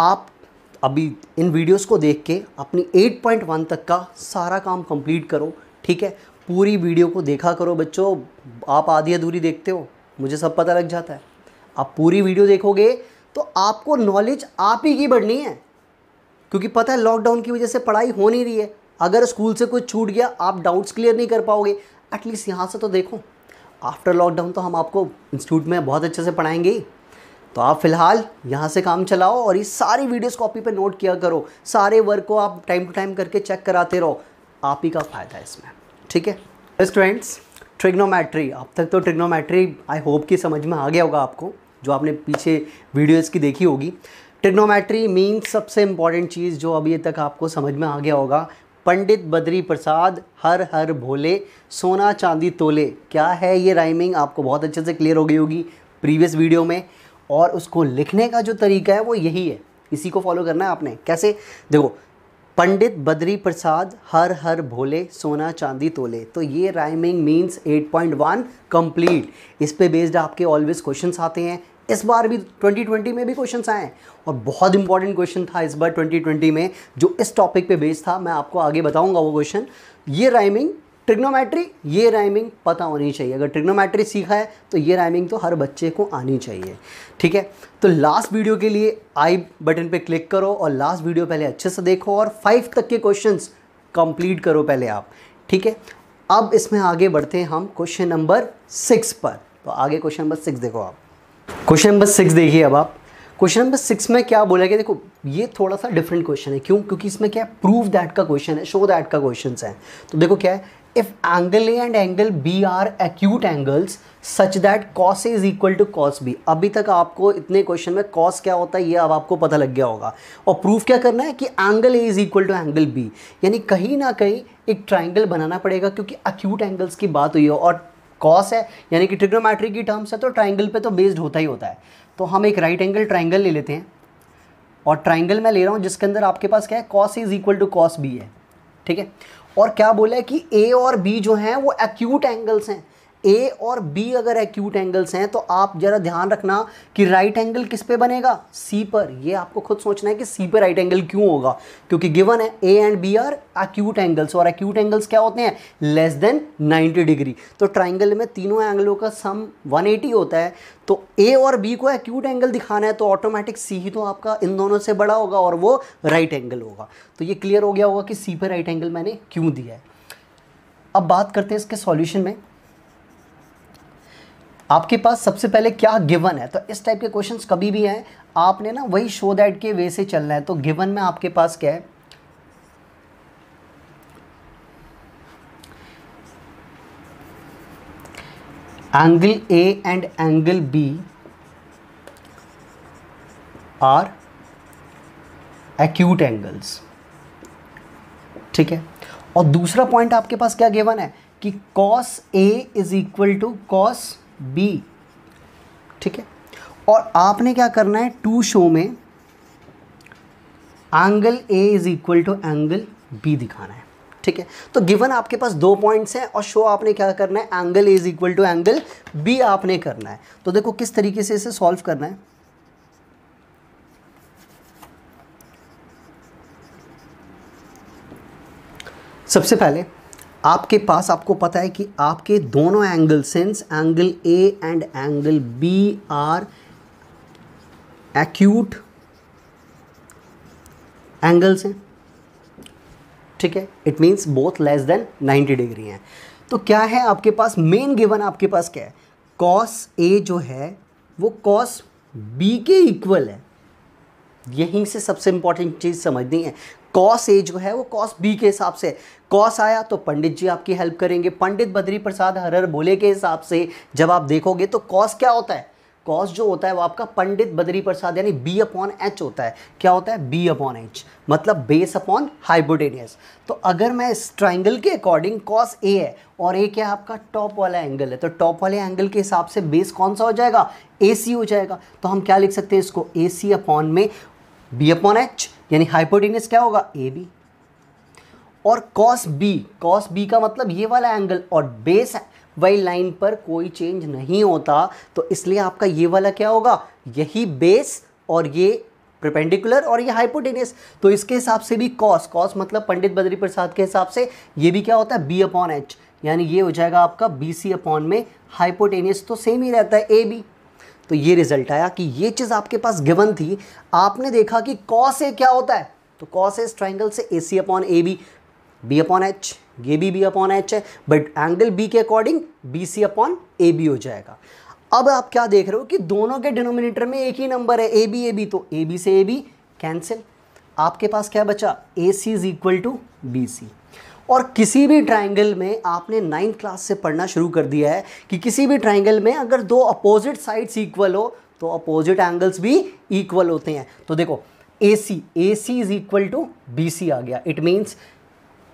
आप अभी इन वीडियोस को देख के अपनी 8.1 तक का सारा काम कंप्लीट करो ठीक है पूरी वीडियो को देखा करो बच्चों आप आधी अधूरी देखते हो मुझे सब पता लग जाता है आप पूरी वीडियो देखोगे तो आपको नॉलेज आप ही की बढ़नी है क्योंकि पता है लॉकडाउन की वजह से पढ़ाई हो नहीं रही है अगर स्कूल से कुछ छूट गया आप डाउट्स क्लियर नहीं कर पाओगे एटलीस्ट यहाँ से तो देखो आफ्टर लॉकडाउन तो हम आपको इंस्टीट्यूट में बहुत अच्छे से पढ़ाएंगे ही तो आप फिलहाल यहाँ से काम चलाओ और ये सारी वीडियोस कॉपी पे नोट किया करो सारे वर्क को आप टाइम टू टाइम करके चेक कराते रहो आप ही का फ़ायदा है इसमें ठीक है तो स्टूडेंट्स ट्रिग्नोमेट्री अब तक तो ट्रिग्नोमेट्री आई होप कि समझ में आ गया होगा आपको जो आपने पीछे वीडियोज़ की देखी होगी ट्रिग्नोमेट्री मीन्स सबसे इम्पॉर्टेंट चीज़ जो अभी तक आपको समझ में आ गया होगा पंडित बद्री प्रसाद हर हर भोले सोना चांदी तोले क्या है ये राइमिंग आपको बहुत अच्छे से क्लियर हो गई होगी प्रीवियस वीडियो में और उसको लिखने का जो तरीका है वो यही है इसी को फॉलो करना है आपने कैसे देखो पंडित बद्री प्रसाद हर हर भोले सोना चांदी तोले तो ये राइमिंग मीन्स 8.1 कंप्लीट इस पे बेस्ड आपके ऑलवेज क्वेश्चंस आते हैं इस बार भी 2020 में भी क्वेश्चंस आए हैं और बहुत इंपॉर्टेंट क्वेश्चन था इस बार 2020 में जो इस टॉपिक पे बेस्ड था मैं आपको आगे बताऊंगा वो क्वेश्चन ये राइमिंग ट्रिग्नोमेट्री ये राइमिंग पता होनी चाहिए अगर ट्रिग्नोमेट्री सीखा है तो ये राइमिंग तो हर बच्चे को आनी चाहिए ठीक है तो लास्ट वीडियो के लिए आई बटन पे क्लिक करो और लास्ट वीडियो पहले अच्छे से देखो और फाइव तक के क्वेश्चंस कंप्लीट करो पहले आप ठीक है अब इसमें आगे बढ़ते हैं हम क्वेश्चन नंबर सिक्स पर तो आगे क्वेश्चन नंबर सिक्स देखो आप क्वेश्चन नंबर सिक्स देखिए अब आप क्वेश्चन नंबर सिक्स में क्या बोला गया देखो ये थोड़ा सा डिफरेंट क्वेश्चन है क्यों क्योंकि इसमें क्या है प्रूव दैट का क्वेश्चन है शो दैट का क्वेश्चन है तो देखो क्या है if angle A and angle B are acute angles such that cos A is equal to cos B. अभी तक आपको इतने क्वेश्चन में cos क्या होता है ये अब आपको पता लग गया होगा और प्रूफ क्या करना है कि angle A is equal to angle B यानी कहीं ना कहीं एक ट्राइंगल बनाना पड़ेगा क्योंकि अक्यूट एंगल्स की बात हुई है और कॉस है यानी कि ट्रिग्नोमेट्री की टर्म्स है तो ट्राइंगल पे तो बेस्ड होता ही होता है तो हम एक राइट एंगल ट्राइंगल ले लेते हैं और ट्राइंगल मैं ले रहा हूँ जिसके अंदर आपके पास क्या है cos is equal to cos B है ठीक है और क्या बोला है कि ए और बी जो हैं वो एक्यूट एंगल्स हैं ए और बी अगर एक्यूट एंगल्स हैं तो आप ज़रा ध्यान रखना कि राइट एंगल किस पे बनेगा सी पर ये आपको खुद सोचना है कि सी पर राइट एंगल क्यों होगा क्योंकि गिवन है A and B are acute angles और एक्यूट एंगल्स क्या होते हैं लेस देन 90 डिग्री तो ट्राइंगल में तीनों एंगलों का सम 180 होता है तो ए और बी को एक्यूट एंगल दिखाना है तो ऑटोमेटिक सी ही तो आपका इन दोनों से बड़ा होगा और वो राइट एंगल होगा तो ये क्लियर हो गया होगा कि सी पर राइट एंगल मैंने क्यों दिया है अब बात करते हैं इसके सॉल्यूशन में आपके पास सबसे पहले क्या गिवन है तो इस टाइप के क्वेश्चंस कभी भी हैं आपने ना वही शो दैट के वे से चलना है तो गिवन में आपके पास क्या है angle A and angle B are acute angles ठीक है और दूसरा पॉइंट आपके पास क्या गिवन है कि cos A is equal to cos B ठीक है और आपने क्या करना है टू शो में angle A is equal to angle B दिखाना है ठीक है तो गिवन आपके पास दो पॉइंट्स हैं और शो आपने क्या करना है angle A is equal to angle B आपने करना है तो देखो किस तरीके से इसे सॉल्व करना है सबसे पहले आपके पास आपको पता है कि आपके दोनों angle since angle A and angle B are acute angles हैं ठीक है it means both less than 90 degree हैं तो क्या है आपके पास मेन गिवन आपके पास क्या है कॉस ए जो है वो कॉस बी के इक्वल है यहीं से सबसे इंपॉर्टेंट चीज़ समझनी है कॉस ए जो है वो कॉस बी के हिसाब से कॉस आया तो पंडित जी आपकी हेल्प करेंगे पंडित बद्री प्रसाद हरर भोले के हिसाब से जब आप देखोगे तो कॉस क्या होता है कॉस जो होता है वो आपका पंडित बद्री प्रसाद यानी बी अपॉन एच होता है क्या होता है बी अपॉन एच मतलब बेस अपॉन हाइबोटेनियस तो अगर मैं इस ट्राइंगल के अकॉर्डिंग कॉस ए है और ए क्या है आपका टॉप वाला एंगल है तो टॉप वाले एंगल के हिसाब से बेस कौन सा हो जाएगा ए सी हो जाएगा तो हम क्या लिख सकते हैं इसको ए सी अपॉन में बी अपॉन एच यानी हाइपोटीनियस क्या होगा ए बी और कॉस बी कॉस बी का मतलब ये वाला एंगल और बेस वाई लाइन पर कोई चेंज नहीं होता तो इसलिए आपका ये वाला क्या होगा यही बेस और ये प्रपेंडिकुलर और ये हाइपोटेनियस तो इसके हिसाब से भी कॉस कॉस मतलब पंडित बद्री प्रसाद के हिसाब से ये भी क्या होता है बी अपॉन एच यानी ये हो जाएगा आपका बी सी अपॉन में हाइपोटेनियस तो सेम ही रहता है ए बी तो ये रिजल्ट आया कि ये चीज़ आपके पास गिवन थी आपने देखा कि कॉस ए क्या होता है तो कॉस ए ट्राइंगल से A C upon A B B upon H ये भी बी अपॉन एच है बट एंगल बी के according B C upon A B हो जाएगा अब आप क्या देख रहे हो कि दोनों के डिनोमिनेटर में एक ही नंबर है ए बी ए बी तो ए बी से ए बी कैंसिल आपके पास क्या बचा A C is equal to B C और किसी भी ट्रायंगल में आपने नाइन्थ क्लास से पढ़ना शुरू कर दिया है कि किसी भी ट्रायंगल में अगर दो अपोजिट साइड्स इक्वल हो तो अपोजिट एंगल्स भी इक्वल होते हैं तो देखो A C A C is equal to B C आ गया इट मीन्स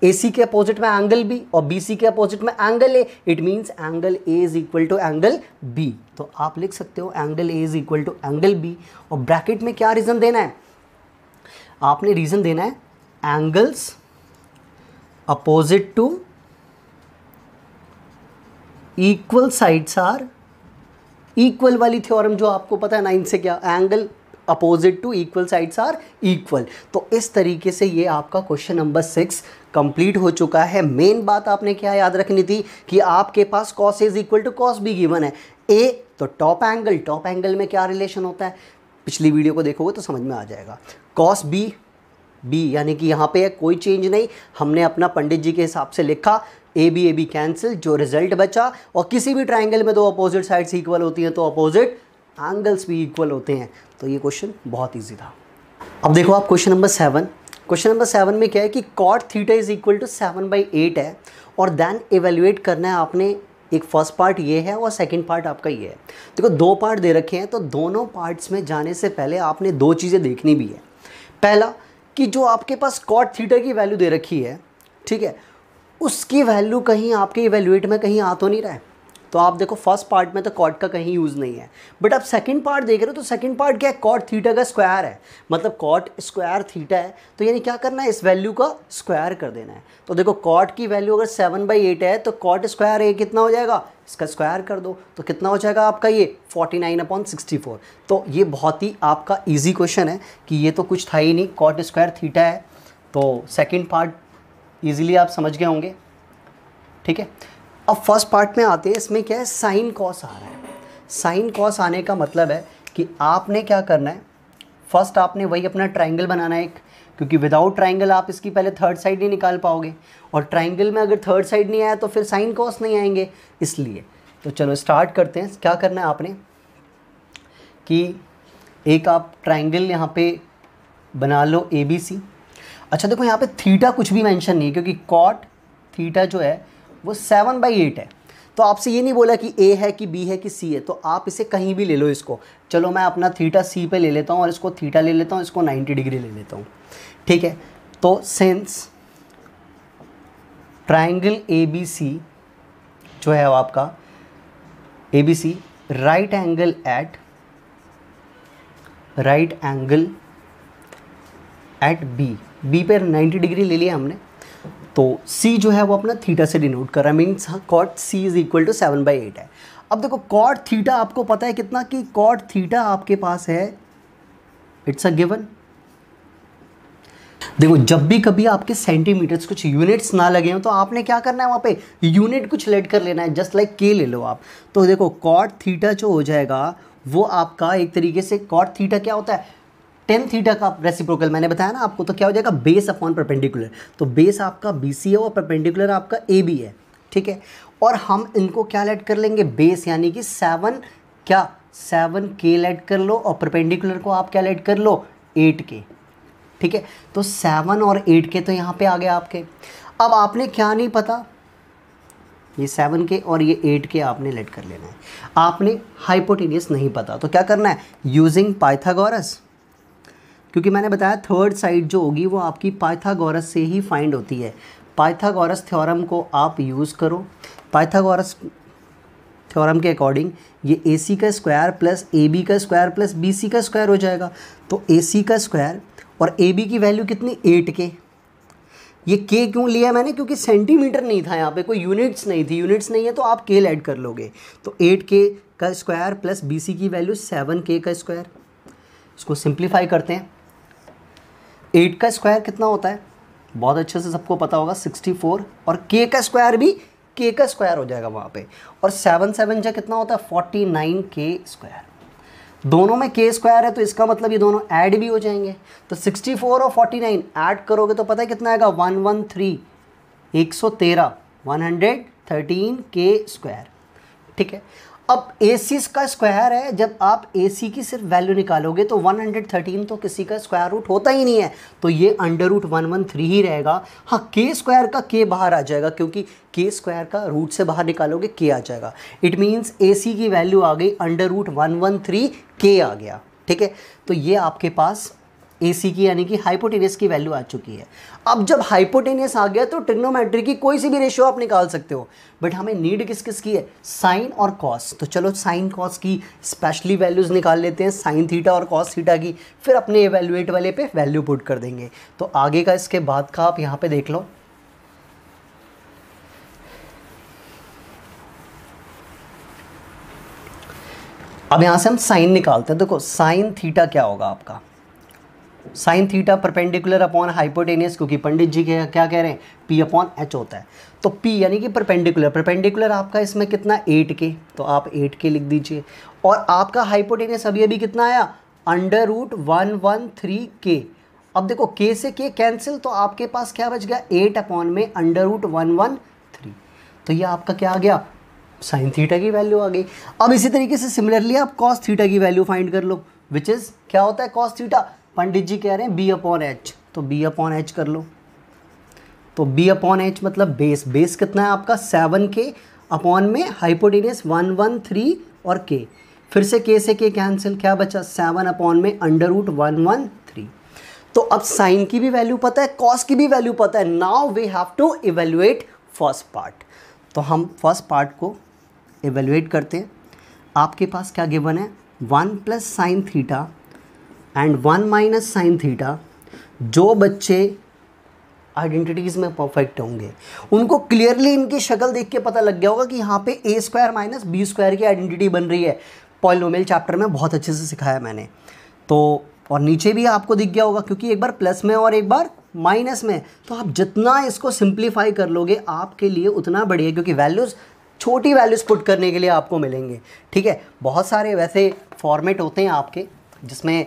ए सी के अपोजिट में एंगल बी और बी सी के अपोजिट में angle A it means angle A is equal to angle B तो आप लिख सकते हो angle A is equal to angle B और ब्रैकेट में क्या रीज़न देना है आपने रीज़न देना है angles opposite to equal sides are equal वाली थ्योरम जो आपको पता है नाइन से क्या angle opposite to equal sides are equal तो इस तरीके से ये आपका क्वेश्चन नंबर सिक्स कंप्लीट हो चुका है मेन बात आपने क्या याद रखनी थी कि आपके पास cos is equal to cos भी गिवन है ए तो टॉप एंगल टॉप एंगल में क्या रिलेशन होता है पिछली वीडियो को देखोगे तो समझ में आ जाएगा कॉस बी बी यानी कि यहाँ पे कोई चेंज नहीं हमने अपना पंडित जी के हिसाब से लिखा A B A B cancel जो रिजल्ट बचा और किसी भी ट्राइंगल में दो अपोजिट साइड्स इक्वल होती हैं तो अपोजिट एंगल्स भी इक्वल होते हैं तो ये क्वेश्चन बहुत ईजी था अब देखो आप question number seven question number seven में क्या है कि cot theta is equal to seven by eight है और देन एवेल्युएट करना है आपने एक फर्स्ट पार्ट ये है और सेकंड पार्ट आपका ये है देखो दो पार्ट दे रखे हैं तो दोनों पार्ट्स में जाने से पहले आपने दो चीज़ें देखनी भी है पहला कि जो आपके पास कॉट थीटर की वैल्यू दे रखी है ठीक है उसकी वैल्यू कहीं आपके इवेल्यूएट में कहीं आ तो नहीं रहा है तो आप देखो फर्स्ट पार्ट में तो कॉट का कहीं यूज़ नहीं है बट आप सेकेंड पार्ट देख रहे हो तो सेकेंड पार्ट क्या है कॉट थीटा का स्क्वायर है मतलब कॉट स्क्वायर थीटा है तो यानी क्या करना है इस वैल्यू का स्क्वायर कर देना है तो देखो कॉट की वैल्यू अगर सेवन बाई एट है तो कॉट स्क्वायर ए कितना हो जाएगा इसका स्क्वायर कर दो तो कितना हो जाएगा आपका ये 49 अपॉन फोर तो ये बहुत ही आपका इजी क्वेश्चन है कि ये तो कुछ था ही नहीं कॉट स्क्वायर थीटा है तो सेकंड पार्ट इजीली आप समझ गए होंगे ठीक है अब फर्स्ट पार्ट में आते हैं इसमें क्या है साइन कॉस आ रहा है साइन कॉस आने का मतलब है कि आपने क्या करना है फर्स्ट आपने वही अपना ट्राइंगल बनाना है एक क्योंकि विदाउट ट्राइंगल आप इसकी पहले थर्ड साइड नहीं निकाल पाओगे और ट्राइंगल में अगर थर्ड साइड नहीं आया तो फिर साइन कॉस नहीं आएंगे इसलिए तो चलो स्टार्ट करते हैं क्या करना है आपने कि एक आप ट्राइंगल यहाँ पे बना लो ए बी सी अच्छा देखो यहाँ पे थीटा कुछ भी मेंशन नहीं है क्योंकि कॉट थीटा जो है वो सेवन बाई एट है तो आपसे ये नहीं बोला कि ए है कि बी है कि सी है तो आप इसे कहीं भी ले लो इसको चलो मैं अपना थीटा सी पे ले लेता हूँ और इसको थीटा ले लेता हूँ इसको 90 डिग्री ले लेता हूँ ठीक है तो since triangle A B C जो है वो आपका A B C right angle at right angle at B B पर 90 डिग्री ले लिया हमने तो c जो है वो अपना थीटा से डिनोट कर रहा है means cot C is equal to seven by eight है अब देखो कॉट थीटा आपको पता है कितना कि कॉट थीटा आपके पास है इट्स अ गिवन देखो जब भी कभी आपके सेंटीमीटर्स कुछ यूनिट्स ना लगे हो तो आपने क्या करना है वहां पे यूनिट कुछ लेट कर लेना है जस्ट लाइक के ले लो आप तो देखो कॉट थीटा जो हो जाएगा वो आपका एक तरीके से कॉट थीटा क्या होता है टेन थीटा का रेसिप्रोकल मैंने बताया ना आपको तो क्या हो जाएगा बेस अपॉन परपेंडिकुलर तो बेस आपका बी सी है और परपेंडिकुलर आपका ए बी है ठीक है और हम इनको क्या लेट कर लेंगे बेस यानी कि सेवन क्या सेवन के लेट कर लो और परपेंडिकुलर को आप क्या लेट कर लो एट के ठीक है तो सेवन और एट के तो यहाँ पे आ गए आपके अब आपने क्या नहीं पता ये सेवन के और ये एट के आपने लेट कर लेना है आपने हाइपोटेनियस नहीं पता तो क्या करना है यूजिंग पाइथागोरस क्योंकि मैंने बताया थर्ड साइड जो होगी वो आपकी पाइथागोरस से ही फाइंड होती है पाइथागोरस थ्योरम को आप यूज़ करो पाइथागोरस थ्योरम के अकॉर्डिंग ये ए सी का स्क्वायर प्लस ए बी का स्क्वायर प्लस बी सी का स्क्वायर हो जाएगा तो ए सी का स्क्वायर और ए बी की वैल्यू कितनी एट के ये के क्यों लिया मैंने क्योंकि सेंटीमीटर नहीं था यहाँ पे कोई यूनिट्स नहीं थी यूनिट्स नहीं है तो आप के ऐड कर लोगे तो एट के का स्क्वायर प्लस बी सी की वैल्यू सेवन के का स्क्वायर इसको सिंप्लीफाई करते हैं एट का स्क्वायर कितना होता है बहुत अच्छे से सबको पता होगा सिक्सटी फोर और के का स्क्वायर भी के का स्क्वायर हो जाएगा वहाँ पे और सेवन सेवन जो कितना होता है फोर्टी नाइन के स्क्वायर दोनों में के स्क्वायर है तो इसका मतलब ये दोनों ऐड भी हो जाएंगे तो सिक्सटी फोर और फोर्टी नाइन ऐड करोगे तो पता है कितना आएगा वन वन थ्री एक सौ तेरह वन हंड्रेड थर्टीन के स्क्वायर ठीक है अब ए सी का स्क्वायर है जब आप ए सी की सिर्फ वैल्यू निकालोगे तो 113 तो किसी का स्क्वायर रूट होता ही नहीं है तो ये under root one one three ही रहेगा हाँ के स्क्वायर का के बाहर आ जाएगा क्योंकि के स्क्वायर का रूट से बाहर निकालोगे के आ जाएगा इट मीन्स ए सी की वैल्यू आ गई under root one one three के आ गया ठीक है तो ये आपके पास ए सी की यानी कि हाइपोटेनियस की वैल्यू आ चुकी है अब जब हाइपोटेनियस आ गया तो ट्रिग्नोमेट्री की कोई सी भी रेशियो आप निकाल सकते हो बट हमें नीड किस किस की है साइन और कॉस तो चलो साइन कॉस की स्पेशली वैल्यूज़ निकाल लेते हैं साइन थीटा और कॉस थीटा की फिर अपने एवेल्युएट वाले पे वैल्यू पुट कर देंगे तो आगे का इसके बाद का आप यहाँ पर देख लो अब यहाँ से हम साइन निकालते हैं देखो साइन थीटा क्या होगा आपका sine theta perpendicular upon hypotenuse क्योंकि पंडित जी के क्या कह रहे हैं पी अपॉन एच होता है तो पी यानी कि परपेंडिकुलर परपेंडिकुलर आपका इसमें कितना एट के तो आप एट के लिख दीजिए और आपका हाइपोटेनियस अभी अभी कितना आया under root one one three के अब देखो के से के कैंसिल तो आपके पास क्या बच गया एट अपॉन में under root one one three तो ये आपका क्या आ गया साइन थीटा की वैल्यू आ गई अब इसी तरीके से सिमिलरली आप कॉस थीटा की वैल्यू फाइंड कर लो विच इज़ क्या होता है कॉस थीटा पंडित जी कह रहे हैं बी अपॉन एच तो बी अपॉन एच कर लो तो बी अपॉन एच मतलब बेस बेस कितना है आपका सेवन के अपॉन में हाइपोटीनियस वन वन थ्री और के फिर से के से के कैंसिल क्या बचा सेवन अपॉन में under root one one three तो अब साइन की भी वैल्यू पता है कॉस की भी वैल्यू पता है now we have to evaluate first part तो हम फर्स्ट पार्ट को इवेल्युएट करते हैं आपके पास क्या गिवन है one plus sine theta and one minus sine theta जो बच्चे आइडेंटिटीज़ में परफेक्ट होंगे उनको क्लियरली इनकी शक्ल देख के पता लग गया होगा कि यहाँ पे A square minus B square की आइडेंटिटी बन रही है पॉलोमेल चैप्टर में बहुत अच्छे से सिखाया मैंने तो और नीचे भी आपको दिख गया होगा क्योंकि एक बार प्लस में और एक बार माइनस में तो आप जितना इसको सिंप्लीफाई कर लोगे आपके लिए उतना बढ़िया क्योंकि वैल्यूज़ छोटी वैल्यूज़ पुट करने के लिए आपको मिलेंगे ठीक है बहुत सारे वैसे फॉर्मेट होते हैं आपके जिसमें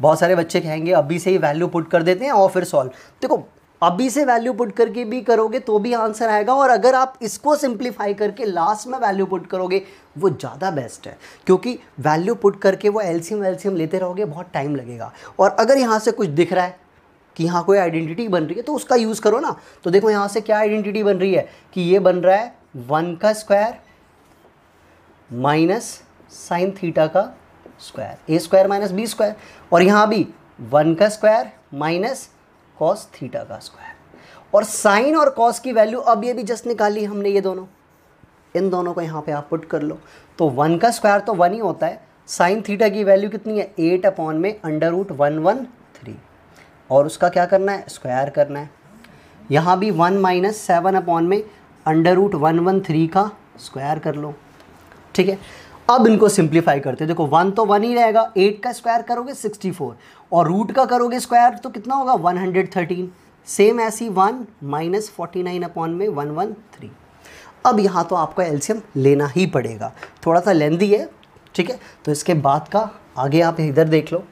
बहुत सारे बच्चे कहेंगे अभी से ही वैल्यू पुट कर देते हैं और फिर सॉल्व देखो अभी से वैल्यू पुट करके भी करोगे तो भी आंसर आएगा और अगर आप इसको सिंप्लीफाई करके लास्ट में वैल्यू पुट करोगे वो ज़्यादा बेस्ट है क्योंकि वैल्यू पुट करके वो एल्सीम एल्सीम लेते रहोगे बहुत टाइम लगेगा और अगर यहाँ से कुछ दिख रहा है कि यहाँ कोई आइडेंटिटी बन रही है तो उसका यूज़ करो ना तो देखो यहाँ से क्या आइडेंटिटी बन रही है कि ये बन रहा है वन का स्क्वायर माइनस साइन थीटा का square A square minus B square और यहाँ भी वन का स्क्वायर माइनस कॉस थीटा का स्क्वायर और साइन और कॉस की वैल्यू अब ये भी जस्ट निकाली हमने ये दोनों इन दोनों को यहाँ पे आप पुट कर लो तो वन का स्क्वायर तो वन ही होता है साइन थीटा की वैल्यू कितनी है एट अपॉन में under root one one three और उसका क्या करना है स्क्वायर करना है यहाँ भी वन माइनस सेवन अपॉन में under root one one three का स्क्वायर कर लो ठीक है अब इनको सिंप्लीफाई करते हैं देखो वन तो वन ही रहेगा एट का स्क्वायर करोगे सिक्सटी फोर और रूट का करोगे स्क्वायर तो कितना होगा वन हंड्रेड थर्टीन सेम ऐसी one minus forty nine upon में वन वन थ्री अब यहाँ तो आपको एल्शियम लेना ही पड़ेगा थोड़ा सा लेंदी है ठीक है तो इसके बाद का आगे आप इधर देख लो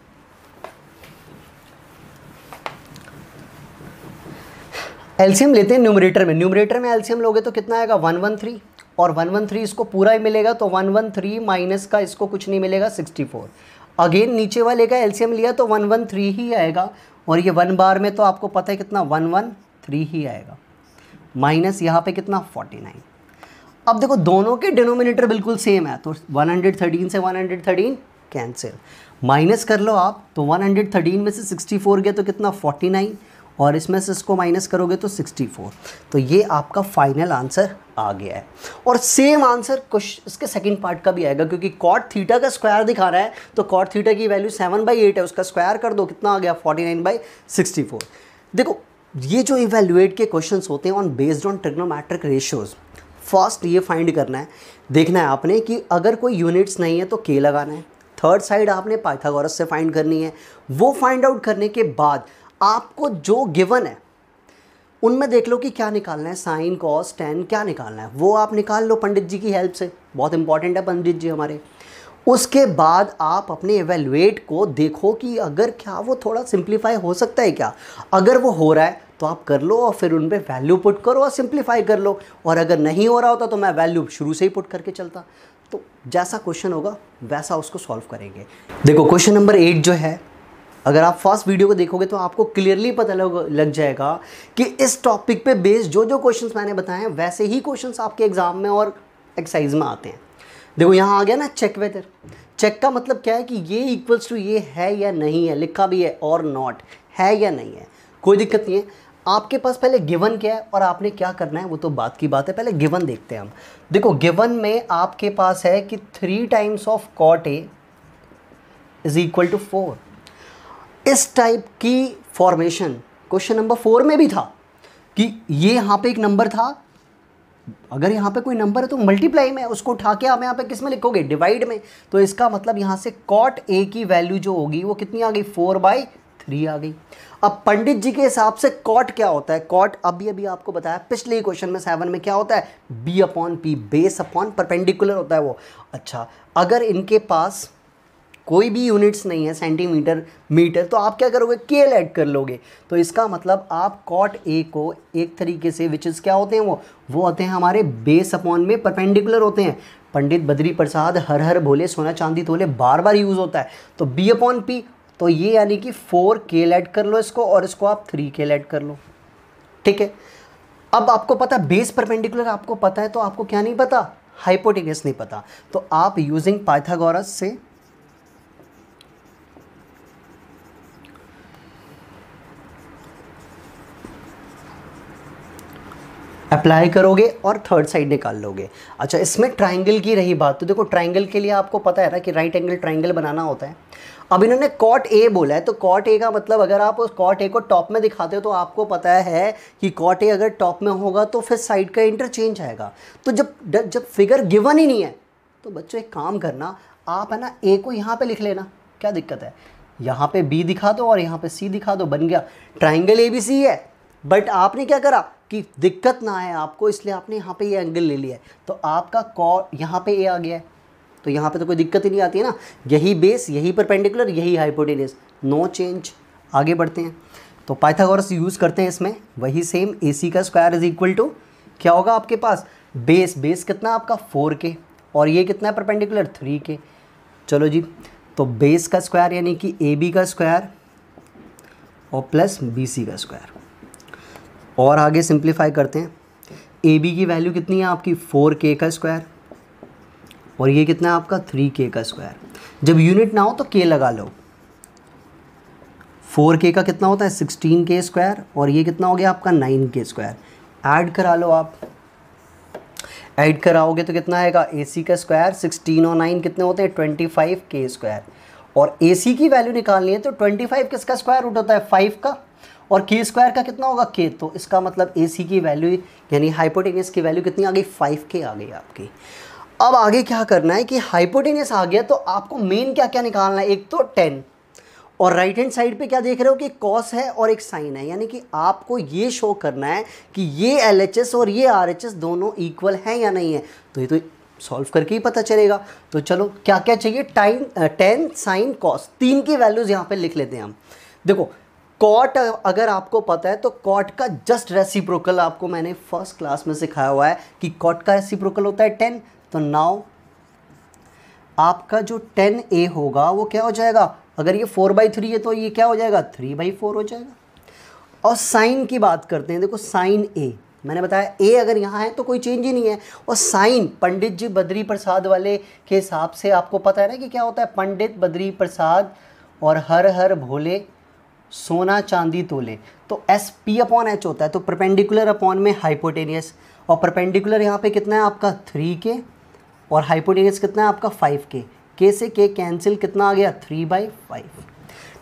एल्शियम लेते हैं न्यूमरेटर में न्यूमरेटर में एल्शियम लोगे तो कितना आएगा वन वन थ्री और वन वन थ्री इसको पूरा ही मिलेगा तो वन वन थ्री माइनस का इसको कुछ नहीं मिलेगा सिक्सटी फोर अगेन नीचे वाले का एलसीएम लिया तो वन वन थ्री ही आएगा और ये वन बार में तो आपको पता है कितना वन वन थ्री ही आएगा माइनस यहाँ पे कितना फोर्टी नाइन अब देखो दोनों के डिनोमिनेटर बिल्कुल सेम है तो 113 से 113 कैंसिल माइनस कर लो आप तो 113 में से 64 गया तो कितना 49 और इसमें से इसको माइनस करोगे तो 64 तो ये आपका फाइनल आंसर आ गया है और सेम आंसर कुछ इसके सेकंड पार्ट का भी आएगा क्योंकि कॉट थीटा का स्क्वायर दिखा रहा है तो कॉट थीटा की वैल्यू 7 बाई एट है उसका स्क्वायर कर दो कितना आ गया 49 नाइन बाई सिक्सटी देखो ये जो इवेल्युएट के क्वेश्चन होते हैं on based on trigonometric ratios first ये फाइंड करना है देखना है आपने कि अगर कोई यूनिट्स नहीं है तो के लगाना है थर्ड साइड आपने पाइथागोरस से फाइंड करनी है वो फाइंड आउट करने के बाद आपको जो गिवन है उनमें देख लो कि क्या निकालना है साइन कॉस टेन क्या निकालना है वो आप निकाल लो पंडित जी की हेल्प से बहुत इंपॉर्टेंट है पंडित जी हमारे उसके बाद आप अपने एवेलुएट को देखो कि अगर क्या वो थोड़ा सिंप्लीफाई हो सकता है क्या अगर वो हो रहा है तो आप कर लो और फिर उन पर वैल्यू पुट करो और सिंप्लीफाई कर लो और अगर नहीं हो रहा होता तो मैं वैल्यू शुरू से ही पुट करके चलता तो जैसा क्वेश्चन होगा वैसा उसको सॉल्व करेंगे देखो क्वेश्चन नंबर एट जो है अगर आप फर्स्ट वीडियो को देखोगे तो आपको क्लियरली पता लग लग जाएगा कि इस टॉपिक पे बेस्ड जो जो क्वेश्चंस मैंने बताए हैं वैसे ही क्वेश्चंस आपके एग्ज़ाम में और एक्सरसाइज में आते हैं देखो यहाँ आ गया ना चेक वेदर चेक का मतलब क्या है कि ये इक्वल्स टू ये है या नहीं है लिखा भी है और नॉट है या नहीं है कोई दिक्कत नहीं है आपके पास पहले गिवन क्या है और आपने क्या करना है वो तो बात की बात है पहले गिवन देखते हैं हम देखो गिवन में आपके पास है कि three times of cot A is equal to four इस टाइप की फॉर्मेशन क्वेश्चन नंबर फोर में भी था कि ये यहाँ पे एक नंबर था अगर यहाँ पे कोई नंबर है तो मल्टीप्लाई में उसको उठा के आप यहाँ पे किस में लिखोगे डिवाइड में तो इसका मतलब यहाँ से कॉट ए की वैल्यू जो होगी वो कितनी आ गई फोर बाई थ्री आ गई अब पंडित जी के हिसाब से कॉट क्या होता है कॉट अभी अभी आपको बताया पिछले ही क्वेश्चन में सेवन में क्या होता है B upon P base upon perpendicular होता है वो अच्छा अगर इनके पास कोई भी यूनिट्स नहीं है सेंटीमीटर मीटर तो आप क्या करोगे केल ऐड कर लोगे तो इसका मतलब आप कॉट ए को एक तरीके से विच इज़ क्या होते हैं वो वो होते हैं हमारे बेस अपॉन में परपेंडिकुलर होते हैं पंडित बद्री प्रसाद हर हर भोले सोना चांदी तोले बार बार यूज़ होता है तो बी अपॉन पी तो ये यानी कि फोर केल ऐड कर लो इसको और इसको आप थ्री केल ऐड कर लो ठीक है अब आपको पता बेस परपेंडिकुलर आपको पता है तो आपको क्या नहीं पता हाइपोटिकस नहीं पता तो आप यूजिंग पाइथागोरस से अप्लाई करोगे और थर्ड साइड निकाल लोगे अच्छा इसमें ट्राइंगल की रही बात तो देखो ट्राइंगल के लिए आपको पता है ना कि राइट एंगल ट्राइंगल बनाना होता है अब इन्होंने कॉट ए बोला है तो कॉट ए का मतलब अगर आप उस कॉट ए को टॉप में दिखाते हो तो आपको पता है कि कॉट ए अगर टॉप में होगा तो फिर साइड का इंटरचेंज आएगा तो जब जब फिगर गिवन ही नहीं है तो बच्चों एक काम करना आप है ना ए को यहाँ पे लिख लेना क्या दिक्कत है यहाँ पे बी दिखा दो और यहाँ पे सी दिखा दो बन गया ट्राइंगल ए बी सी है बट आपने क्या करा कि दिक्कत ना आए आपको इसलिए आपने यहाँ पे ये एंगल ले लिया है तो आपका कॉ यहाँ पे ए आ गया है तो यहाँ पे तो कोई दिक्कत ही नहीं आती है ना यही बेस यही परपेंडिकुलर यही हाइपोटेनियस नो चेंज आगे बढ़ते हैं तो पाइथागोरस यूज़ करते हैं इसमें वही सेम ए का स्क्वायर इज इक्वल टू क्या होगा आपके पास बेस बेस कितना है आपका फोर के और ये कितना है परपेंडिकुलर थ्री के चलो जी तो बेस का स्क्वायर यानी कि ए बी का स्क्वायर और प्लस बी सी का स्क्वायर और आगे सिंप्लीफाई करते हैं ए बी की वैल्यू कितनी है आपकी फोर के का स्क्वायर और ये कितना है आपका थ्री के का स्क्वायर जब यूनिट ना हो तो के लगा लो फोर के का कितना होता है सिक्सटीन के स्क्वायर और ये कितना हो गया आपका नाइन के स्क्वायर ऐड करा लो आप ऐड कराओगे तो कितना आएगा ए सी का स्क्वायर सिक्सटीन और नाइन कितने होते हैं ट्वेंटी फाइव के स्क्वायर और ए सी की वैल्यू निकालनी है तो ट्वेंटी फाइव किसका स्क्वायर रूट होता है फाइव का और के स्क्वायर का कितना होगा के तो इसका मतलब ए सी की वैल्यू यानी हाइपोटेनियस की वैल्यू कितनी आ गई फाइव के आ गई आपकी अब आगे क्या करना है कि हाइपोटेनियस आ गया तो आपको मेन क्या क्या निकालना है एक तो टेन और राइट हैंड साइड पे क्या देख रहे हो कि कॉस है और एक साइन है यानी कि आपको ये शो करना है कि ये एल और ये आर दोनों इक्वल हैं या नहीं है तो ये तो सॉल्व करके ही पता चलेगा तो चलो क्या क्या चाहिए टाइन टेन साइन कॉस तीन की वैल्यूज़ यहाँ पे लिख लेते हैं हम देखो कॉट अगर आपको पता है तो कॉट का जस्ट रेसिप्रोकल आपको मैंने फर्स्ट क्लास में सिखाया हुआ है कि कॉट का रेसिप्रोकल होता है टेन तो नाउ आपका जो टेन ए होगा वो क्या हो जाएगा अगर ये फोर बाई थ्री है तो ये क्या हो जाएगा थ्री बाई फोर हो जाएगा और साइन की बात करते हैं देखो साइन ए मैंने बताया ए अगर यहाँ है तो कोई चेंज ही नहीं है और साइन पंडित जी बद्री प्रसाद वाले के हिसाब से आपको पता है ना कि क्या होता है पंडित बद्री प्रसाद और हर हर भोले सोना चांदी तोले तो एस पी अपॉन एच होता है तो परपेंडिकुलर अपॉन में हाइपोटेनियस और परपेंडिकुलर यहाँ पे कितना है आपका थ्री के और हाइपोटेनियस कितना है आपका फाइव के के से के कैंसिल कितना आ गया थ्री बाई फाइव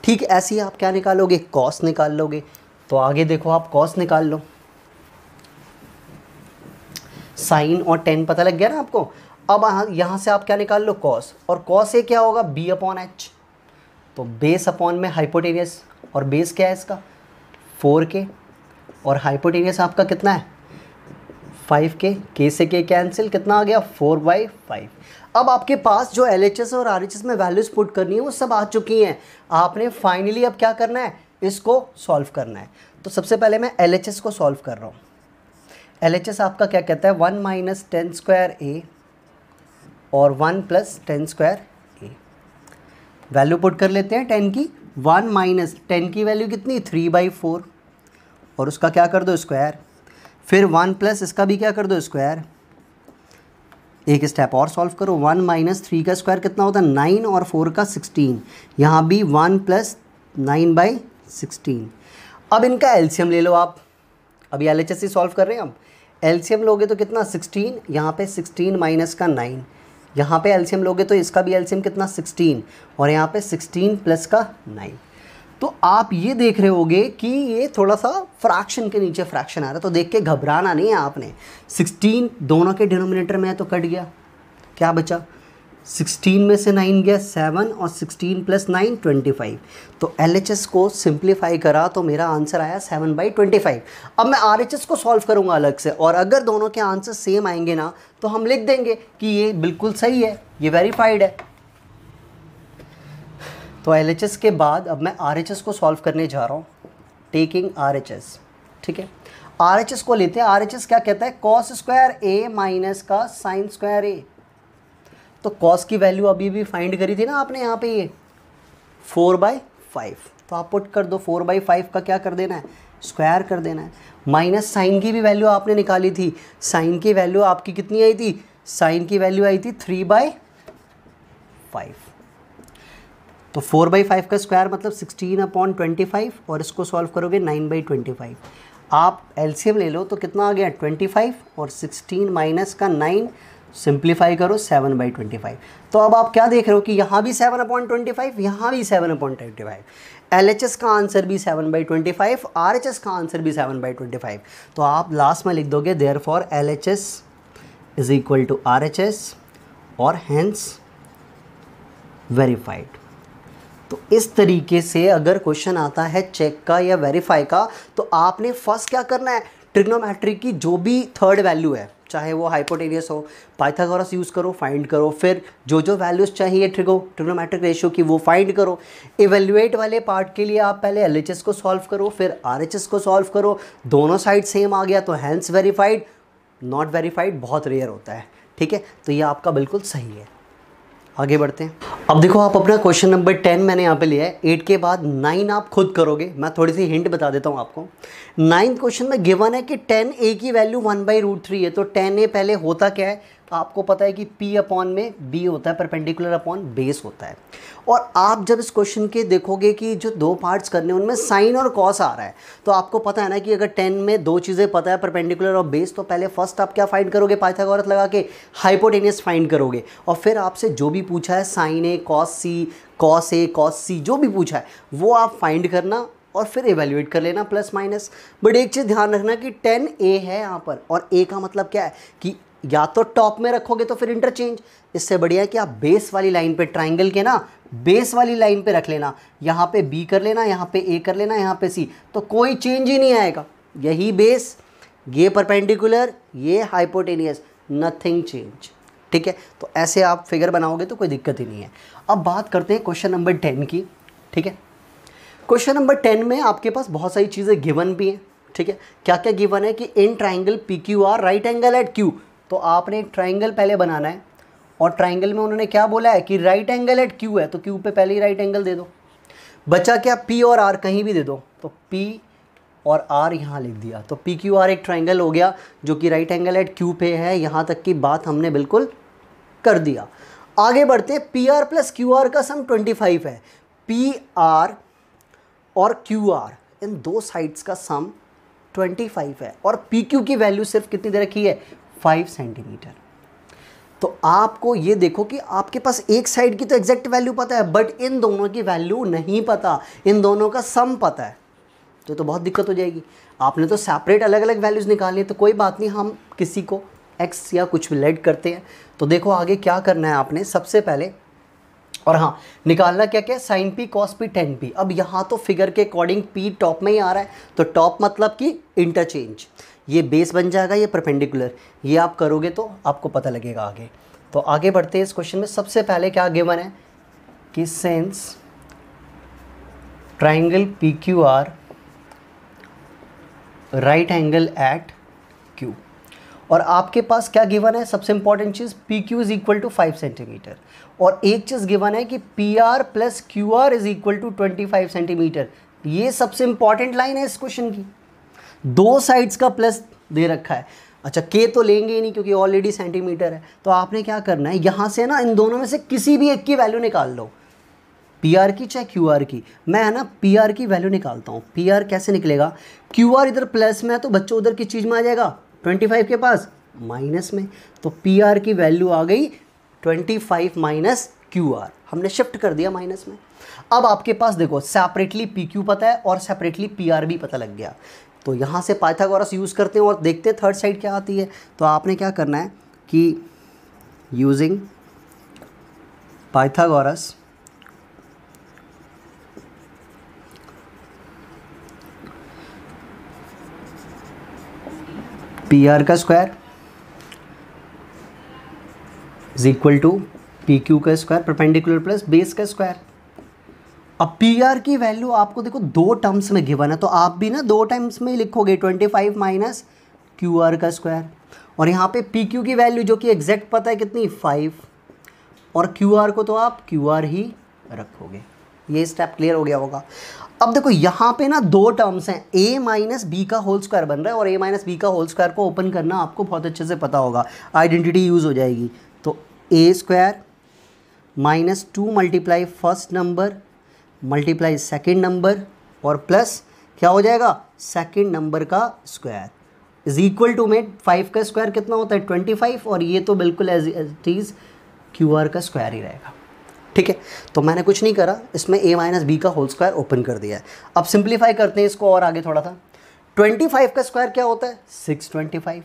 ठीक ऐसे ही आप क्या निकालोगे कॉस निकाल लोगे तो आगे देखो आप कॉस निकाल लो साइन और टेन पता लग गया ना आपको अब यहाँ से आप क्या निकाल लो कॉस और कॉस ये क्या होगा बी अपॉन एच तो बेस अपॉन में हाइपोटेनियस और बेस क्या है इसका फोर के और हाइपोटेनियस आपका कितना है फाइव के के से के कैंसिल कितना आ गया फोर बाई फाइव अब आपके पास जो एल और आर में वैल्यूज़ पुट करनी है वो सब आ चुकी हैं आपने फाइनली अब क्या करना है इसको सॉल्व करना है तो सबसे पहले मैं एल को सॉल्व कर रहा हूँ एल आपका क्या कहता है one minus tan square A और one plus tan square A value put कर लेते हैं टेन की वन माइनस टेन की वैल्यू कितनी थ्री बाई फोर और उसका क्या कर दो स्क्वायर फिर वन प्लस इसका भी क्या कर दो स्क्वायर एक स्टेप और सॉल्व करो वन माइनस थ्री का स्क्वायर कितना होता है नाइन और फोर का सिक्सटीन यहाँ भी one plus nine by sixteen अब इनका एल्शियम ले लो आप अभी एल एच एस सी सॉल्व कर रहे हैं अब एल्शियम लोगे तो कितना सिक्सटीन यहाँ पे सिक्सटीन माइनस का नाइन यहाँ पे एल्शियम लोगे तो इसका भी एल्शियम कितना सिक्सटीन और यहाँ पे सिक्सटीन प्लस का नाइन तो आप ये देख रहे होगे कि ये थोड़ा सा फ्रैक्शन के नीचे फ्रैक्शन आ रहा है तो देख के घबराना नहीं है आपने सिक्सटीन दोनों के डिनोमिनेटर में है तो कट गया क्या बचा 16 में से नाइन गया सेवन और sixteen plus nine twenty five तो एल एच एस को सिंप्लीफाई करा तो मेरा आंसर आया सेवन बाई ट्वेंटी फाइव अब मैं आर एच एस को सॉल्व करूंगा अलग से और अगर दोनों के आंसर सेम आएंगे ना तो हम लिख देंगे कि ये बिल्कुल सही है ये वेरीफाइड है तो एल एच एस के बाद अब मैं आर एच एस को सॉल्व करने जा रहा हूँ टेकिंग आर एच एस ठीक है आर एच एस को लेते हैं आर एच एस क्या कहता है कॉस स्क्वायर ए माइनस का साइन स्क्वायर ए तो कॉस की वैल्यू अभी भी फाइंड करी थी ना आपने यहाँ पे ये फोर बाई फाइव तो आप पुट कर दो फोर बाई फाइव का क्या कर देना है स्क्वायर कर देना है माइनस साइन की भी वैल्यू आपने निकाली थी साइन की वैल्यू आपकी कितनी आई थी साइन की वैल्यू आई थी थ्री बाई फाइव तो फोर बाई फाइव का स्क्वायर मतलब सिक्सटीन अपॉन ट्वेंटी फाइव और इसको सॉल्व करोगे नाइन बाई ट्वेंटी फाइव आप एलसीएम ले लो तो कितना आ गया ट्वेंटी फाइव और सिक्सटीन माइनस का नाइन सिंप्लीफाई करो सेवन बाई ट्वेंटी फाइव तो अब आप क्या देख रहे हो कि यहाँ भी सेवन अपॉइंट ट्वेंटी फाइव यहाँ भी seven upon twenty five L H S का आंसर भी seven by twenty five R H S का आंसर भी सेवन बाई ट्वेंटी फाइव तो आप लास्ट में लिख दोगे therefore L H S is equal to R H S और हैंस वेरीफाइड तो इस तरीके से अगर क्वेश्चन आता है चेक का या वेरीफाई का तो आपने फर्स्ट क्या करना है ट्रिग्नोमेट्री की जो भी थर्ड वैल्यू है चाहे वो हाइपोटेनियस हो पाइथागोरस यूज़ करो फाइंड करो फिर जो जो वैल्यूज़ चाहिए ट्रिगो ट्रिग्नोमेट्रिक रेशियो की वो फाइंड करो इवेल्युएट वाले पार्ट के लिए आप पहले एल को सॉल्व करो फिर आर को सॉल्व करो दोनों साइड सेम आ गया तो हैंस वेरीफाइड नॉट वेरीफाइड बहुत रेयर होता है ठीक है तो ये आपका बिल्कुल सही है आगे बढ़ते हैं अब देखो आप अपना क्वेश्चन नंबर टेन मैंने यहाँ पे लिया है एट के बाद नाइन आप खुद करोगे मैं थोड़ी सी हिंट बता देता हूँ आपको नाइन्थ क्वेश्चन में गिवन है कि टेन ए की value one by root three है तो टेन ए पहले होता क्या है आपको पता है कि पी अपॉन में बी होता है परपेंडिकुलर अपॉन बेस होता है और आप जब इस क्वेश्चन के देखोगे कि जो दो पार्ट्स करने उनमें साइन और कॉस आ रहा है तो आपको पता है ना कि अगर टेन में दो चीज़ें पता है परपेंडिकुलर और बेस तो पहले फर्स्ट आप क्या फाइंड करोगे पाइथागोरस लगा के हाइपोटेनियस फाइंड करोगे और फिर आपसे जो भी पूछा है sine A cos C cos A cos C जो भी पूछा है वो आप फाइंड करना और फिर इवेल्युएट कर लेना प्लस माइनस बट एक चीज़ ध्यान रखना कि टेन ए है यहाँ पर और ए का मतलब क्या है कि या तो टॉप में रखोगे तो फिर इंटरचेंज इससे बढ़िया है कि आप बेस वाली लाइन पे ट्राइंगल के ना बेस वाली लाइन पे रख लेना यहाँ पे बी कर लेना यहाँ पे ए कर लेना यहाँ पे सी तो कोई चेंज ही नहीं आएगा यही बेस ये परपेंडिकुलर ये हाइपोटेनियस नथिंग चेंज ठीक है तो ऐसे आप फिगर बनाओगे तो कोई दिक्कत ही नहीं है अब बात करते हैं क्वेश्चन नंबर टेन की ठीक है क्वेश्चन नंबर टेन में आपके पास बहुत सारी चीज़ें गिवन भी हैं ठीक है क्या क्या गिवन है कि in triangle P Q R right angle at Q तो आपने एक ट्राइंगल पहले बनाना है और ट्राइंगल में उन्होंने क्या बोला है कि राइट एंगल एट क्यू है तो क्यू पे पहले ही राइट एंगल दे दो बचा क्या पी और आर कहीं भी दे दो तो पी और आर यहाँ लिख दिया तो पी क्यू आर एक ट्राइंगल हो गया जो कि राइट एंगल एट क्यू पे है यहाँ तक की बात हमने बिल्कुल कर दिया आगे बढ़ते P R plus Q R का सम ट्वेंटी फाइव है पी आर और क्यू आर इन दो साइड्स का सम ट्वेंटी फाइव है और पी क्यू की वैल्यू सिर्फ कितनी दे रखी है फाइव सेंटीमीटर तो आपको ये देखो कि आपके पास एक साइड की तो एग्जैक्ट वैल्यू पता है बट इन दोनों की वैल्यू नहीं पता इन दोनों का सम पता है तो तो बहुत दिक्कत हो जाएगी आपने तो सेपरेट अलग अलग वैल्यूज़ निकाली तो कोई बात नहीं हम किसी को एक्स या कुछ भी लेड करते हैं तो देखो आगे क्या करना है आपने सबसे पहले और हाँ निकालना क्या क्या है sine P cos P tan P अब यहाँ तो फिगर के अकॉर्डिंग पी टॉप में ही आ रहा है तो टॉप मतलब कि इंटरचेंज ये बेस बन जाएगा ये परपेंडिकुलर ये आप करोगे तो आपको पता लगेगा आगे तो आगे बढ़ते हैं इस क्वेश्चन में सबसे पहले क्या गिवन है कि since triangle P Q R right angle at और आपके पास क्या गिवन है सबसे इंपॉर्टेंट चीज़ P Q is equal to five centimetre और एक चीज़ गिवन है कि P R plus Q R is equal to twenty five centimetre ये सबसे इंपॉर्टेंट लाइन है इस क्वेश्चन की दो साइड्स का प्लस दे रखा है अच्छा के तो लेंगे ही नहीं क्योंकि ऑलरेडी सेंटीमीटर है तो आपने क्या करना है यहाँ से ना इन दोनों में से किसी भी एक की वैल्यू निकाल लो पी आर की चाहे क्यू आर की मैं है ना पी आर की वैल्यू निकालता हूँ पी आर कैसे निकलेगा क्यू आर इधर प्लस में है तो बच्चों उधर की चीज़ में आ जाएगा ट्वेंटी फाइव के पास माइनस में तो पी आर की वैल्यू आ गई twenty five minus Q R हमने शिफ्ट कर दिया माइनस में अब आपके पास देखो सेपरेटली पी क्यू पता है और सेपरेटली पी आर भी पता लग गया तो यहाँ से पाइथागोरस यूज़ करते हैं और देखते हैं थर्ड साइड क्या आती है तो आपने क्या करना है कि यूजिंग पाइथागोरस पी आर का square is equal to P Q का स्क्वायर परपेंडिकुलर प्लस बेस का स्क्वायर अब पी आर की वैल्यू आपको देखो दो टर्म्स में गिवन है तो आप भी ना दो टर्म्स में लिखोगे twenty five minus Q R का स्क्वायर और यहाँ पे पी क्यू की वैल्यू जो कि एग्जैक्ट पता है कितनी फाइव और क्यू आर को तो आप क्यू आर ही रखोगे ये स्टेप क्लियर हो गया होगा अब देखो यहाँ पे ना दो टर्म्स हैं ए माइनस बी का होल स्क्वायर बन रहा है और ए माइनस बी का होल स्क्वायर को ओपन करना आपको बहुत अच्छे से पता होगा आइडेंटिटी यूज़ हो जाएगी तो A square minus two multiply first number multiply second number और प्लस क्या हो जाएगा सेकेंड नंबर का स्क्वायर इज इक्वल टू मेट फाइव का स्क्वायर कितना होता है ट्वेंटी फाइव और ये तो बिल्कुल as as is Q R का स्क्वायर ही रहेगा ठीक है तो मैंने कुछ नहीं करा इसमें ए माइनस बी का होल स्क्वायर ओपन कर दिया है अब सिंप्लीफाई करते हैं इसको और आगे थोड़ा सा 25 का स्क्वायर क्या होता है 625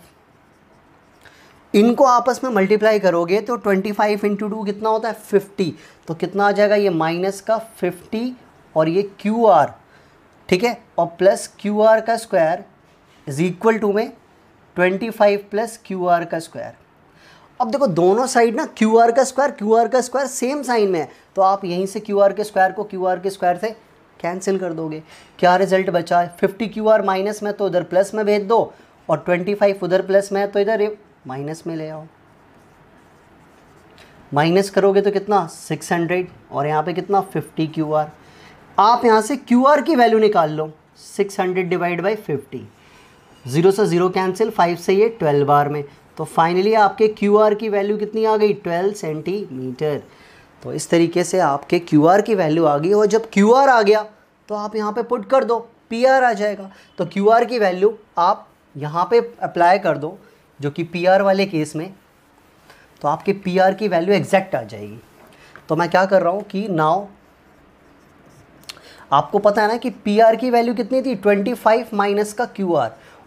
इनको आपस में मल्टीप्लाई करोगे तो 25 फाइव इंटू टू कितना होता है 50 तो कितना आ जाएगा ये माइनस का 50 और ये क्यू आर ठीक है और प्लस क्यू आर का स्क्वायर इज इक्वल टू में 25 प्लस क्यू आर का स्क्वायर अब देखो दोनों साइड ना क्यू आर का स्क्वायर क्यू आर का स्क्वायर सेम साइन में है तो आप यहीं से क्यू आर के स्क्वायर को क्यू आर के स्क्वायर से कैंसिल कर दोगे क्या रिजल्ट बचा है फिफ्टी क्यू आर माइनस में तो उधर प्लस में भेज दो और ट्वेंटी फाइव उधर प्लस में है तो इधर माइनस में ले आओ माइनस करोगे तो कितना सिक्स हंड्रेड और यहाँ पे कितना फिफ्टी क्यू आर आप यहाँ से क्यू आर की वैल्यू निकाल लो six hundred divide by fifty zero से ज़ीरो कैंसिल फाइव से ये ट्वेल्व बार में तो फाइनली आपके क्यू की वैल्यू कितनी आ गई ट्वेल्व सेंटीमीटर तो इस तरीके से आपके क्यू की वैल्यू आ गई और जब क्यू आ गया तो आप यहाँ पे पुट कर दो पी आ जाएगा तो क्यू की वैल्यू आप यहाँ पे अप्लाई कर दो जो कि पी वाले केस में तो आपके पी की वैल्यू एग्जैक्ट आ जाएगी तो मैं क्या कर रहा हूँ कि नाव आपको पता है ना कि पी की वैल्यू कितनी थी 25 माइनस का क्यू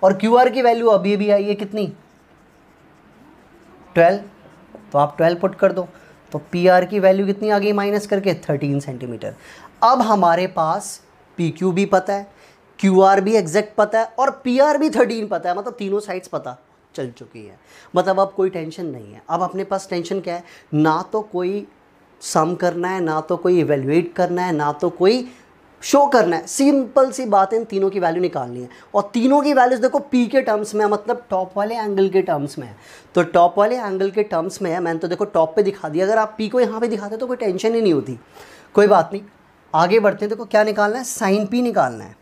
और क्यू की वैल्यू अभी भी आई है कितनी ट्वेल्व तो आप ट्वेल्व पुट कर दो तो पी आर की वैल्यू कितनी आ गई माइनस करके थर्टीन सेंटीमीटर अब हमारे पास पी क्यू भी पता है क्यू आर भी एग्जैक्ट पता है और पी आर भी थर्टीन पता है मतलब तीनों साइड्स पता चल चुकी है मतलब अब कोई टेंशन नहीं है अब अपने पास टेंशन क्या है ना तो कोई सम करना है ना तो कोई इवेल्युएट करना है ना तो कोई शो करना है सिंपल सी बात है इन तीनों की वैल्यू निकालनी है और तीनों की वैल्यूज देखो पी के टर्म्स में मतलब टॉप वाले एंगल के टर्म्स में है तो टॉप वाले एंगल के टर्म्स में है मैंने तो देखो टॉप पे दिखा दिया अगर आप पी को यहाँ पे दिखाते तो कोई टेंशन ही नहीं होती कोई बात नहीं आगे बढ़ते हैं देखो क्या निकालना है साइन पी निकालना है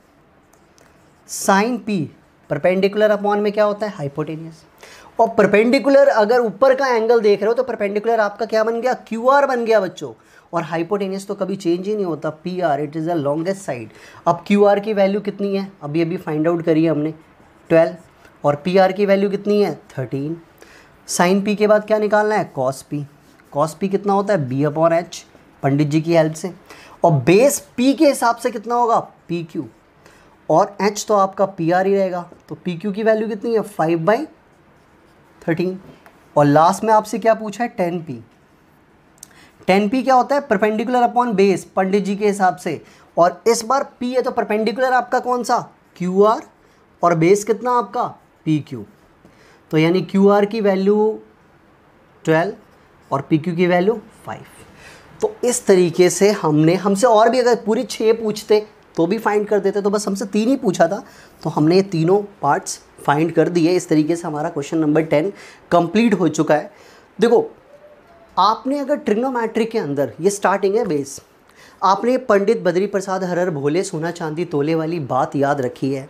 साइन पी परपेंडिकुलर अपॉन में क्या होता है हाइपोटेनियस और परपेंडिकुलर अगर ऊपर का एंगल देख रहे हो तो परपेंडिकुलर आपका क्या बन गया क्यू आर बन गया बच्चों और हाइपोटेनियस तो कभी चेंज ही नहीं होता P R it is the longest side अब क्यू आर की वैल्यू कितनी है अभी अभी फाइंड आउट करी है हमने ट्वेल्व और पी आर की वैल्यू कितनी है थर्टीन साइन पी के बाद क्या निकालना है कॉस पी कॉस पी कितना होता है B upon H Pandit ji की हेल्प से और बेस पी के हिसाब से कितना होगा पी क्यू और एच तो आपका पी आर ही रहेगा तो पी क्यू की वैल्यू कितनी है फाइव बाई थर्टीन और लास्ट में आपसे क्या पूछा है टेन पी टेन पी क्या होता है perpendicular upon base Pandit ji के हिसाब से और इस बार पी है तो परपेंडिकुलर आपका कौन सा क्यू आर और बेस कितना आपका पी क्यू तो यानी क्यू आर की वैल्यू ट्वेल्व और पी क्यू की वैल्यू फाइव तो इस तरीके से हमने हमसे और भी अगर पूरी छः पूछते तो भी फाइंड कर देते तो बस हमसे तीन ही पूछा था तो हमने ये तीनों पार्ट्स फाइंड कर दिए इस तरीके से हमारा क्वेश्चन नंबर टेन कंप्लीट हो चुका है देखो आपने अगर ट्रिग्नोमैट्रिक के अंदर ये स्टार्टिंग है बेस आपने पंडित बद्री प्रसाद हरर भोले सोना चांदी तोले वाली बात याद रखी है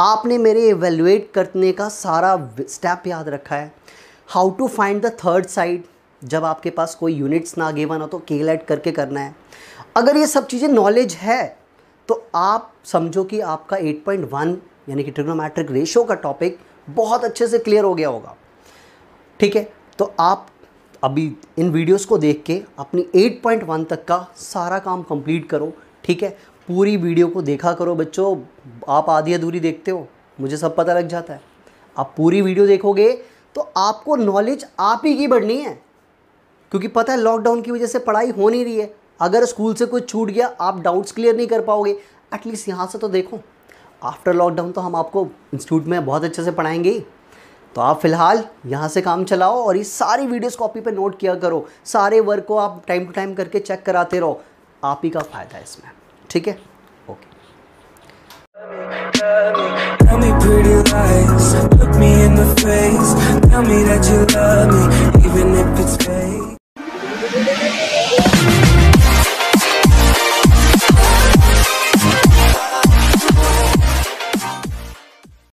आपने मेरे एवेलुएट करने का सारा स्टेप याद रखा है how to find the third side जब आपके पास कोई यूनिट्स ना गिवन हो तो केल एड करके करना है अगर ये सब चीज़ें नॉलेज है तो आप समझो कि आपका 8.1 यानी कि ट्रिग्नोमेट्रिक रेशो का टॉपिक बहुत अच्छे से क्लियर हो गया होगा ठीक है तो आप अभी इन वीडियोस को देख के अपनी 8.1 तक का सारा काम कंप्लीट करो ठीक है पूरी वीडियो को देखा करो बच्चों आप आधी अधूरी देखते हो मुझे सब पता लग जाता है आप पूरी वीडियो देखोगे तो आपको नॉलेज आप ही की बढ़नी है क्योंकि पता है लॉकडाउन की वजह से पढ़ाई हो नहीं रही है अगर स्कूल से कुछ छूट गया आप डाउट्स क्लियर नहीं कर पाओगे एटलीस्ट यहाँ से तो देखो आफ्टर लॉकडाउन तो हम आपको इंस्टीट्यूट में बहुत अच्छे से पढ़ाएंगे ही तो आप फिलहाल यहाँ से काम चलाओ और ये सारी वीडियोस कॉपी पे नोट किया करो सारे वर्क को आप टाइम टू टाइम करके चेक कराते रहो आप ही का फ़ायदा है इसमें ठीक है ओके